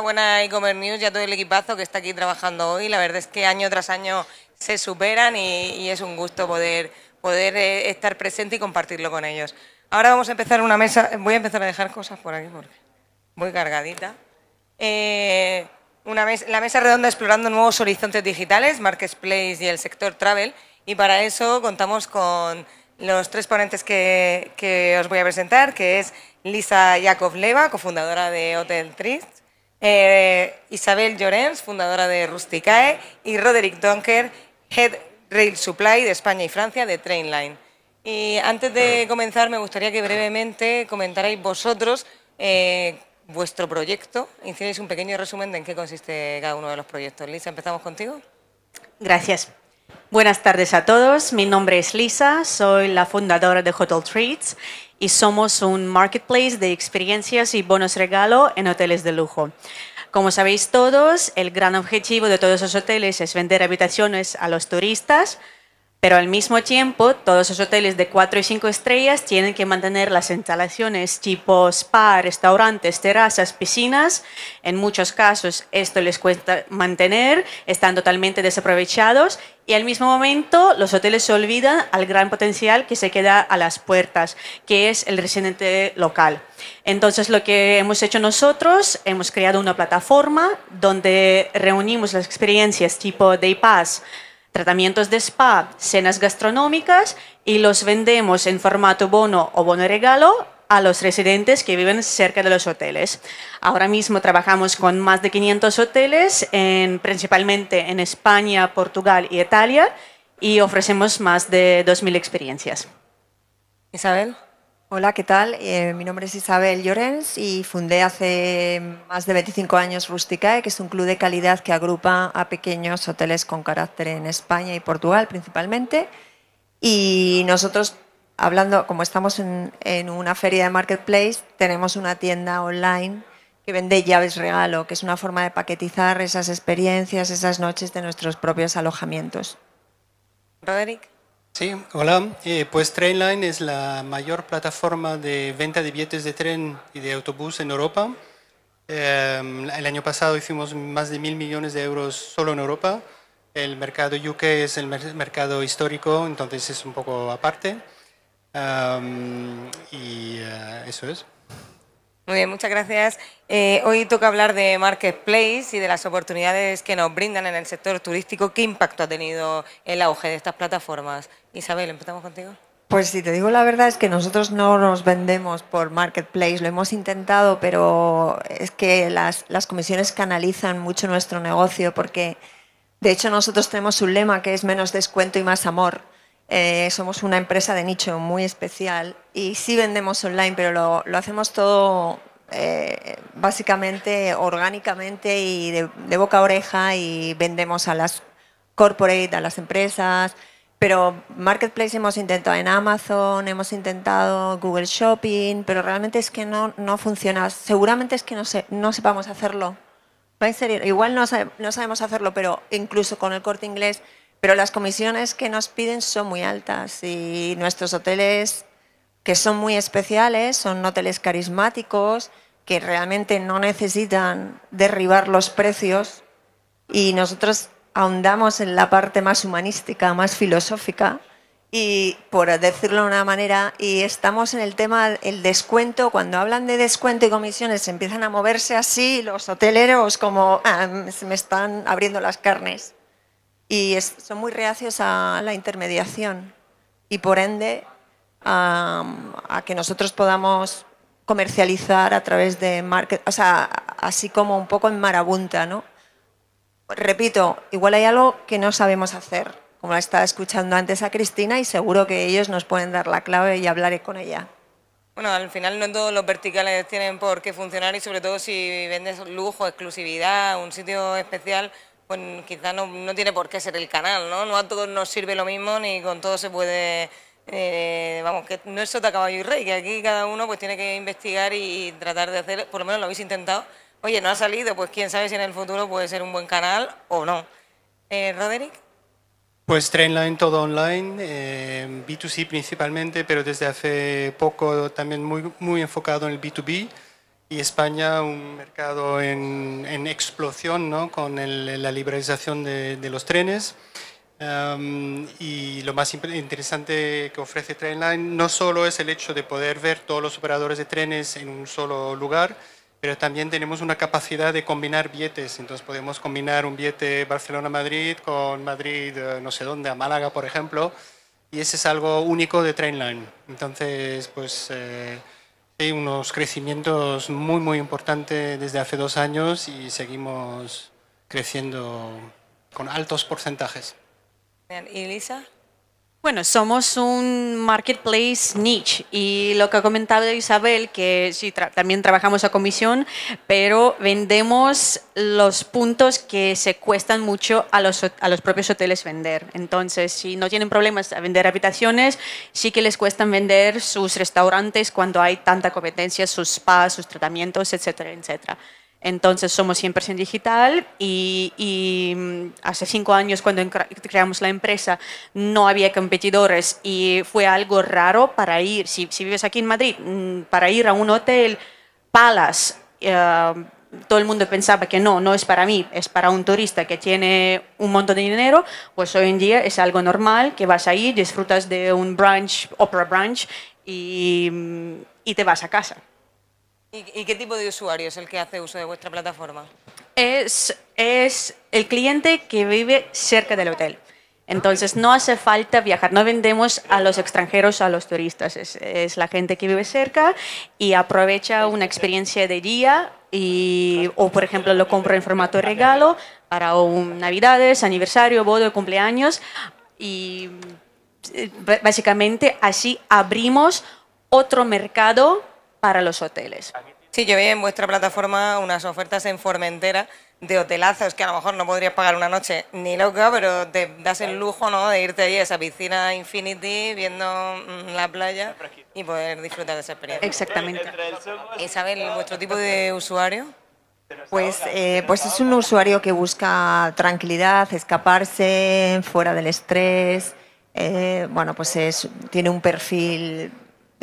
buena a e news y a todo el equipazo que está aquí trabajando hoy. La verdad es que año tras año se superan y, es un gusto poder, poder eh, estar presente y compartirlo con ellos. Ahora vamos a empezar una mesa. Voy a empezar a dejar cosas por aquí porque voy cargadita. Eh, una la mesa redonda explorando nuevos horizontes digitales, marketplace y el sector travel. Y para eso contamos con los tres ponentes que, que os voy a presentar, que es Lisa Jacob leva cofundadora de Hotel Trist, eh, Isabel Llorens, fundadora de Rusticae, y Roderick Donker, Head Rail Supply de España y Francia de Trainline. Y antes de comenzar, me gustaría que brevemente comentarais vosotros eh, vuestro proyecto. Hicierais un pequeño resumen de en qué consiste cada uno de los proyectos. Lisa, empezamos contigo. Gracias. Buenas tardes a todos. Mi nombre es Lisa, soy la fundadora de Hotel Treats y somos un marketplace de experiencias y bonos regalo en hoteles de lujo. Como sabéis todos, el gran objetivo de todos esos hoteles es vender habitaciones a los turistas, pero al mismo tiempo, todos los hoteles de 4 y 5 estrellas tienen que mantener las instalaciones tipo spa, restaurantes, terrazas, piscinas. En muchos casos esto les cuesta mantener, están totalmente desaprovechados y al mismo momento los hoteles se olvidan al gran potencial que se queda a las puertas, que es el residente local. Entonces lo que hemos hecho nosotros, hemos creado una plataforma donde reunimos las experiencias tipo Day Pass, tratamientos de spa, cenas gastronómicas y los vendemos en formato bono o bono regalo a los residentes que viven cerca de los hoteles. Ahora mismo trabajamos con más de 500 hoteles, principalmente en España, Portugal y Italia, y ofrecemos más de 2.000 experiencias. Isabel. Hola, ¿qué tal? Eh, mi nombre es Isabel Llorens y fundé hace más de 25 años Rusticae, que es un club de calidad que agrupa a pequeños hoteles con carácter en España y Portugal principalmente. Y nosotros, hablando, como estamos en, en una feria de marketplace, tenemos una tienda online que vende llaves regalo, que es una forma de paquetizar esas experiencias, esas noches de nuestros propios alojamientos. Roderick. Sí, hola. Eh, pues Trainline es la mayor plataforma de venta de billetes de tren y de autobús en Europa. Em, el año pasado hicimos más de mil millones de euros solo en Europa. El mercado UK es el mercado histórico, entonces es un poco aparte. Em, y eh, eso es. Muy bien, muchas gracias. Eh, hoy toca hablar de Marketplace y de las oportunidades que nos brindan en el sector turístico. ¿Qué impacto ha tenido el auge de estas plataformas? Isabel, empezamos contigo. Pues si te digo la verdad es que nosotros no nos vendemos por marketplace, lo hemos intentado, pero es que las, comisiones canalizan mucho nuestro negocio porque de hecho nosotros tenemos un lema que es menos descuento y más amor. Eh, somos una empresa de nicho muy especial y sí vendemos online, pero lo, hacemos todo eh, básicamente orgánicamente y de, boca a oreja y vendemos a las corporate, a las empresas. Pero Marketplace hemos intentado en Amazon, hemos intentado Google Shopping, pero realmente es que no, no funciona. Seguramente es que no, se, no sepamos hacerlo. Va Igual no sabemos hacerlo, pero incluso con el corte inglés pero las comisiones que nos piden son muy altas y nuestros hoteles, que son muy especiales, son hoteles carismáticos, que realmente no necesitan derribar los precios y nosotros ahondamos en la parte más humanística, más filosófica y por decirlo de una manera, y estamos en el tema del descuento, cuando hablan de descuento y comisiones empiezan a moverse así los hoteleros como ah, se me están abriendo las carnes y son muy reacios a la intermediación y por ende a, que nosotros podamos comercializar a través de market, o sea, así como un poco en marabunta, ¿no? Repito, igual hay algo que no sabemos hacer, como la estaba escuchando antes a Cristina y seguro que ellos nos pueden dar la clave y hablaré con ella. Bueno, al final no todos los verticales tienen por qué funcionar y sobre todo si vendes lujo, exclusividad, un sitio especial, pues, quizá no, tiene por qué ser el canal, ¿no? No a nos sirve lo mismo ni con todo se puede... Eh, vamos, que no es sota caballo y rey, que aquí cada uno pues tiene que investigar y tratar de hacer, por lo menos lo habéis intentado. Oye, no ha salido, pues quién sabe si en el futuro puede ser un buen canal o no. Eh, Roderick. Pues Trainline todo online, eh, B2C principalmente, pero desde hace poco también muy, muy enfocado en el B2B. España un mercado en, explosión ¿no? con la liberalización de, los trenes. y lo más interesante que ofrece Trainline no solo es el hecho de poder ver todos los operadores de trenes en un solo lugar, pero también tenemos una capacidad de combinar billetes. Entonces podemos combinar un billete Barcelona-Madrid con Madrid, eh, no sé dónde, a Málaga, por ejemplo. Y ese es algo único de Trainline. Entonces, pues... Eh, hay unos crecimientos muy, muy importantes desde hace dos años y seguimos creciendo con altos porcentajes. ¿Y Lisa? Bueno, somos un marketplace niche y lo que ha comentado Isabel, que sí, también trabajamos a comisión, pero vendemos los puntos que se cuestan mucho a los, a los propios hoteles vender. Entonces, si no tienen problemas a vender habitaciones, sí que les cuestan vender sus restaurantes cuando hay tanta competencia, sus spas, sus tratamientos, etcétera, etcétera. Entonces somos 100% digital y, mm, hace cinco años cuando creamos la empresa no había competidores y fue algo raro para ir, si, vives aquí en Madrid, mm, para ir a un hotel palas, eh, todo el mundo pensaba que no, no es para mí, es para un turista que tiene un montón de dinero, pues hoy en día es algo normal que vas ahí, disfrutas de un brunch, opera brunch y mm, te vas a casa. ¿Y, qué tipo de usuario es el que hace uso de vuestra plataforma? Es, el cliente que vive cerca del hotel. Entonces no hace falta viajar, no vendemos a los extranjeros, a los turistas, es, la gente que vive cerca y aprovecha una experiencia de día y, o por ejemplo lo compra en formato regalo para navidades, aniversario, boda, cumpleaños y eh, básicamente así abrimos otro mercado para los hoteles. Sí, yo vi en vuestra plataforma unas ofertas en Formentera de hotelazos que a lo mejor no podrías pagar una noche ni loca, pero te das el lujo ¿no? de irte allí a esa piscina Infinity viendo mm, la playa y poder disfrutar de esa experiencia. Exactamente. saben ¿vuestro tipo de usuario? Pues, eh, pues es un usuario que busca tranquilidad, escaparse, fuera del estrés. Eh, bueno, pues es, tiene un perfil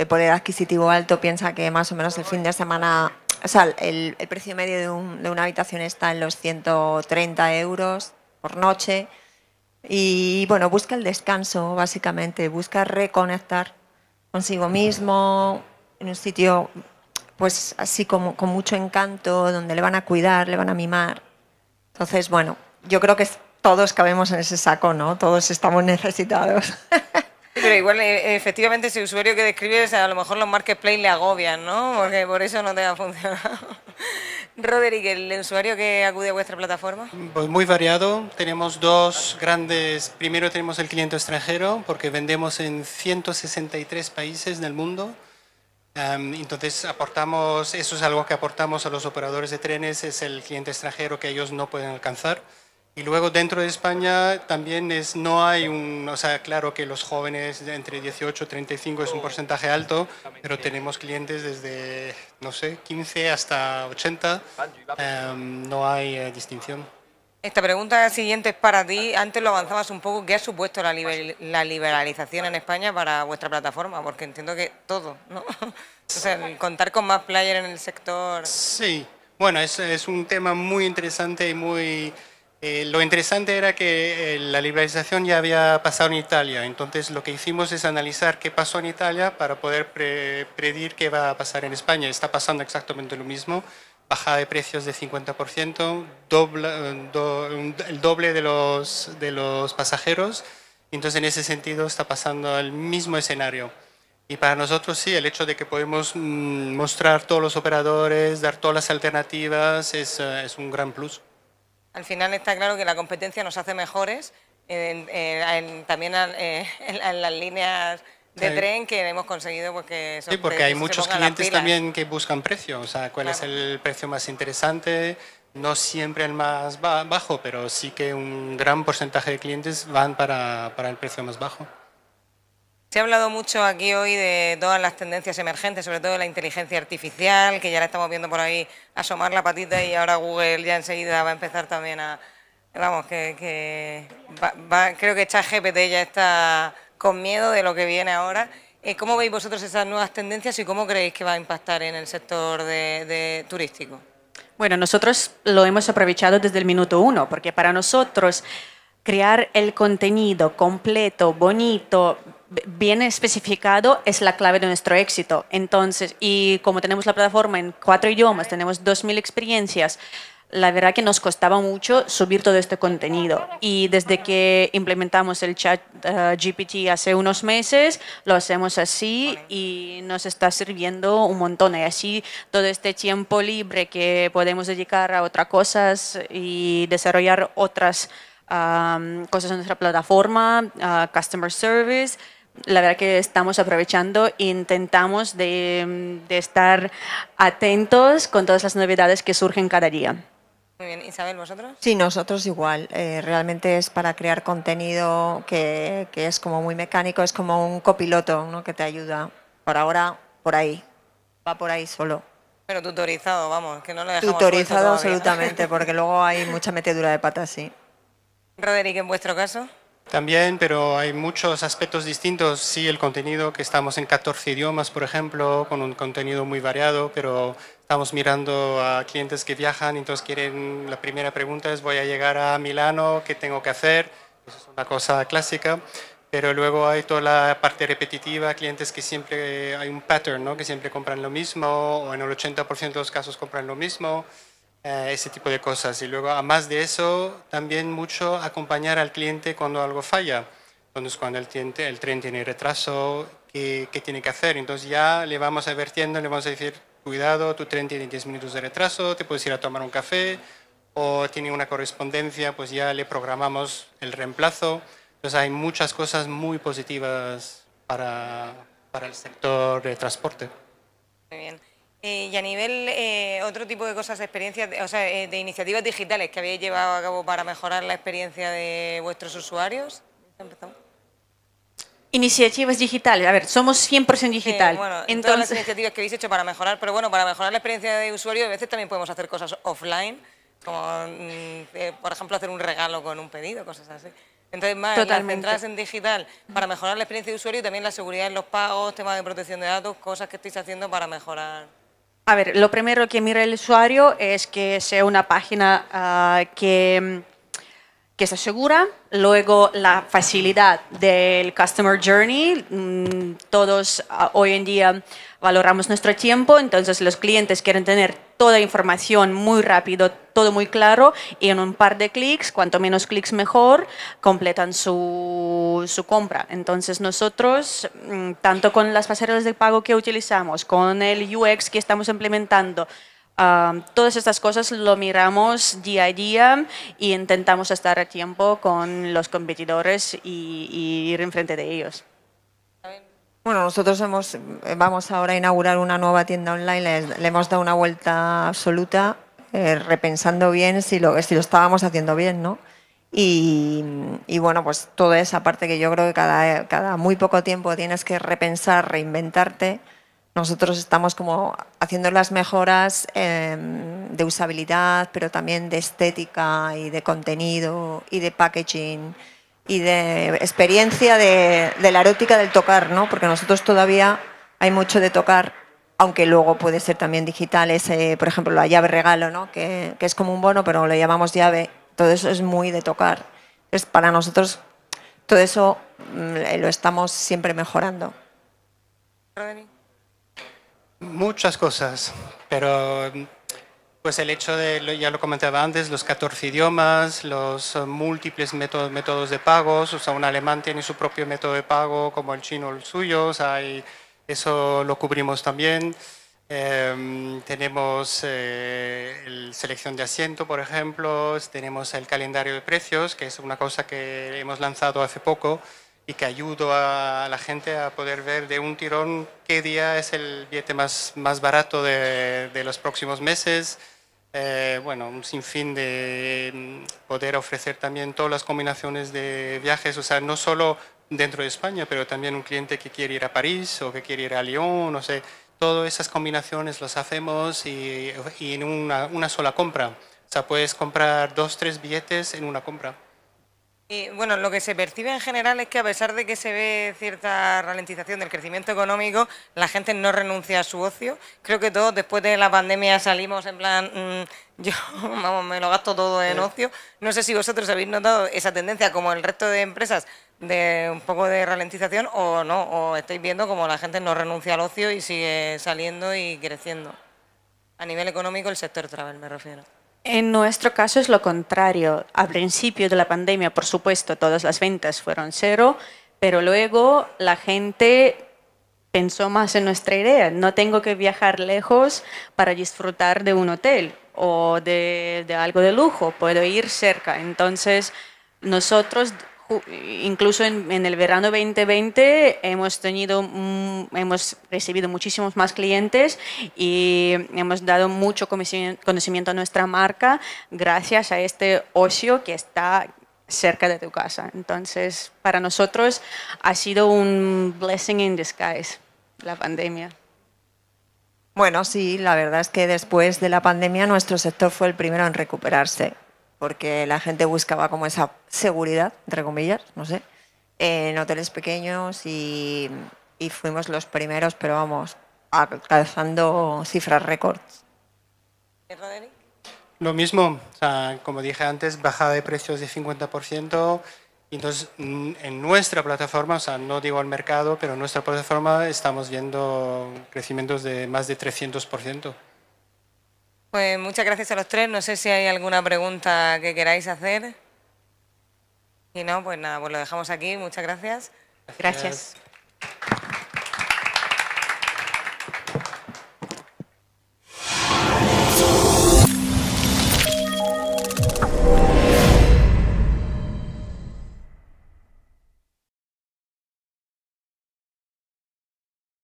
por poder adquisitivo alto piensa que más o menos el fin de semana, o sea, el, precio medio de, de una habitación está en los 130 euros por noche. Y bueno, busca el descanso, básicamente, busca reconectar consigo mismo en un sitio, pues así como con mucho encanto, donde le van a cuidar, le van a mimar. Entonces, bueno, yo creo que todos cabemos en ese saco, ¿no? Todos estamos necesitados. pero igual, eh, efectivamente, ese usuario que describes, a lo mejor los marketplaces le agobian, ¿no? Porque por eso no te ha funcionado. Roderick, ¿el usuario que acude a vuestra plataforma? Pues muy variado. Tenemos dos grandes. Primero tenemos el cliente extranjero, porque vendemos en 163 países del mundo. Em, entonces aportamos, eso es algo que aportamos a los operadores de trenes, es el cliente extranjero que ellos no pueden alcanzar. Y luego dentro de España también es, no hay un, o sea, claro que los jóvenes entre 18 y 35 es un porcentaje alto, pero tenemos clientes desde, no sé, 15 hasta 80, em, no hay eh, distinción. Esta pregunta siguiente es para ti. Antes lo avanzabas un poco. ¿Qué ha supuesto la, liberalización en España para vuestra plataforma? Porque entiendo que todo, ¿no? o sea, contar con más player en el sector. Sí, bueno, es, es un tema muy interesante y muy eh, lo interesante era que eh, la liberalización ya había pasado en Italia, entonces lo que hicimos es analizar qué pasó en Italia para poder predecir qué va a pasar en España. Está pasando exactamente lo mismo, bajada de precios de 50%, eh, el doble de los, de los pasajeros, entonces en ese sentido está pasando el mismo escenario. Y para nosotros sí, el hecho de que podemos mm, mostrar todos los operadores, dar todas las alternativas, es un gran plus al final está claro que la competencia nos hace mejores también eh, en las líneas de tren que hemos conseguido porque pues, sí porque hay muchos clientes también que buscan precio o sea cuál es el precio más interesante no siempre el más bajo pero sí que un gran porcentaje de clientes van para el precio más bajo se ha hablado mucho aquí hoy de todas las tendencias emergentes, sobre todo de la inteligencia artificial, que ya la estamos viendo por ahí asomar la patita y ahora Google ya enseguida va a empezar también a... Vamos, que, que creo que ChatGPT ya está con miedo de lo que viene ahora. Eh, ¿Cómo veis vosotros esas nuevas tendencias y cómo creéis que va a impactar en el sector turístico? Bueno, nosotros lo hemos aprovechado desde el minuto uno, porque para nosotros crear el contenido completo, bonito, bien especificado es la clave de nuestro éxito. Entonces, y como tenemos la plataforma en cuatro idiomas, tenemos 2.000 experiencias, la verdad que nos costaba mucho subir todo este contenido. Y desde que implementamos el chat eh, GPT hace unos meses, lo hacemos así y nos está sirviendo un montón. Y así todo este tiempo libre que podemos dedicar a otras cosas y desarrollar otras cosas en nuestra plataforma, ah, customer service la verdad que estamos aprovechando intentamos de, estar atentos con todas las novedades que surgen cada día. Muy bien, Isabel, ¿vosotros? Sí, nosotros igual. Eh, realmente es para crear contenido que, es como muy mecánico, es como un copiloto ¿no? que te ayuda. Por ahora, por ahí. Va por ahí solo. Pero tutorizado, vamos, que no lo dejamos Tutorizado absolutamente, porque luego hay mucha metedura de patas, sí. Roderick, en vuestro caso también, pero hay muchos aspectos distintos. Sí, el contenido, que estamos en 14 idiomas, por ejemplo, con un contenido muy variado, pero estamos mirando a clientes que viajan, entonces quieren, la primera pregunta es, voy a llegar a Milano, ¿qué tengo que hacer? Eso es una cosa clásica. Pero luego hay toda la parte repetitiva, clientes que siempre, hay un pattern, ¿no? que siempre compran lo mismo, o en el 80% de los casos compran lo mismo. Eh, ese tipo de cosas. Y luego, además de eso, también mucho acompañar al cliente cuando algo falla. Entonces, cuando el, cliente, el tren tiene retraso, ¿qué, tiene que hacer? Entonces ya le vamos advirtiendo, le vamos a decir, cuidado, tu tren tiene 10 minutos de retraso, te puedes ir a tomar un café, o tiene una correspondencia, pues ya le programamos el reemplazo. Entonces hay muchas cosas muy positivas para, para el sector de transporte. Muy bien. Eh, y a nivel eh, otro tipo de cosas, experiencias, o sea, eh, de iniciativas digitales que habéis llevado a cabo para mejorar la experiencia de vuestros usuarios. Iniciativas digitales, a ver, somos 100% digital. bueno, Entonces... todas las iniciativas que habéis hecho para mejorar, pero bueno, para mejorar la experiencia de usuario, a veces también podemos hacer cosas offline, como mm, por ejemplo hacer un regalo con un pedido, cosas así. Entonces, más centradas en digital para mejorar la experiencia de usuario y también la seguridad en los pagos, temas de protección de datos, cosas que estáis haciendo para mejorar. A ver, lo primero que mira el usuario es que sea una página ah, que, mm, que sea segura, luego la facilidad del Customer Journey. Mm, todos ah, hoy en día valoramos nuestro tiempo, entonces los clientes quieren tener toda información muy rápido, todo muy claro y en un par de clics, cuanto menos clics mejor, completan su, compra. Entonces nosotros, mm, tanto con las pasarelas de pago que utilizamos, con el UX que estamos implementando, todas estas cosas lo miramos día a día y intentamos estar a tiempo con los competidores y, y ir enfrente de ellos. Bueno, nosotros hemos, eh, vamos ahora a inaugurar una nueva tienda online, le, hemos dado una vuelta absoluta, eh, repensando bien si lo, si lo estábamos haciendo bien, ¿no? Y, bueno, pues toda esa parte que yo creo que cada, cada muy poco tiempo tienes que repensar, reinventarte. Nosotros estamos como haciendo las mejoras em, de usabilidad, pero también de estética y de contenido y de packaging y de experiencia de, la erótica del tocar, ¿no? Porque nosotros todavía hay mucho de tocar, aunque luego puede ser también digital, por ejemplo, la llave regalo, ¿no? Que, es como un bono, pero lo llamamos llave. Todo eso es muy de tocar. Es para nosotros todo eso mm, lo estamos siempre mejorando. Muchas cosas, pero pues el hecho de, ya lo comentaba antes, los 14 idiomas, los eh, múltiples métodos, de pagos, o sea, un alemán tiene su propio método de pago como el chino el suyo, eso lo cubrimos también. Em, tenemos eh, selección de asiento, por ejemplo, tenemos el calendario de precios, que es una cosa que hemos lanzado hace poco, y que ayudo a la gente a poder ver de un tirón qué día es el billete más, más barato de, de los próximos meses. Eh, bueno, un sinfín de mm, poder ofrecer también todas las combinaciones de viajes, o sea, no solo dentro de España, pero también un cliente que quiere ir a París o que quiere ir a Lyon, no sé, todas esas combinaciones las hacemos y, y en una, una sola compra. O sea, puedes comprar dos, tres billetes en una compra. Y bueno, lo que se percibe en general es que a pesar de que se ve cierta ralentización del crecimiento económico, la gente no renuncia a su ocio. Creo que todos después de la pandemia salimos en plan, mm, yo vamos, me lo gasto todo en ocio. No sé si vosotros habéis notado esa tendencia como el resto de empresas de un poco de ralentización o no, o estáis viendo como la gente no renuncia al ocio y sigue saliendo y creciendo. A nivel económico, el sector travel me refiero. En nuestro caso es lo contrario. Al principio de la pandemia, por supuesto, todas las ventas fueron cero, pero luego la gente pensó más en nuestra idea. No tengo que viajar lejos para disfrutar de un hotel o de, de algo de lujo, puedo ir cerca. Entonces, nosotros incluso en, el verano 2020 hemos, tenido, mm, hemos recibido muchísimos más clientes y hemos dado mucho conocimiento a nuestra marca gracias a este ocio que está cerca de tu casa. Entonces, para nosotros ha sido un blessing in disguise la pandemia. Bueno, sí, la verdad es que después de la pandemia nuestro sector fue el primero en recuperarse porque la gente buscaba como esa seguridad, entre comillas, no sé, en hoteles pequeños y, fuimos los primeros, pero vamos, alcanzando cifras récords. Lo mismo, como dije antes, bajada de precios de 50%. Entonces, mm, en nuestra plataforma, o sea, no digo el mercado, pero en nuestra plataforma estamos viendo crecimientos de más de 300%. Pues muchas gracias a los tres. No sé si hay alguna pregunta que queráis hacer. Si no, pues nada, pues lo dejamos aquí. Muchas gracias. Gracias. gracias.